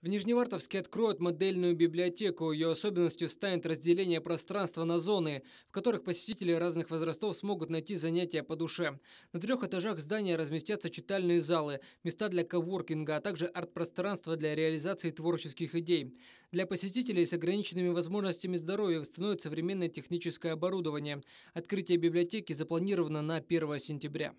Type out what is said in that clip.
В Нижневартовске откроют модельную библиотеку. Ее особенностью станет разделение пространства на зоны, в которых посетители разных возрастов смогут найти занятия по душе. На трех этажах здания разместятся читальные залы, места для коворкинга, а также арт-пространство для реализации творческих идей. Для посетителей с ограниченными возможностями здоровья установят современное техническое оборудование. Открытие библиотеки запланировано на 1 сентября.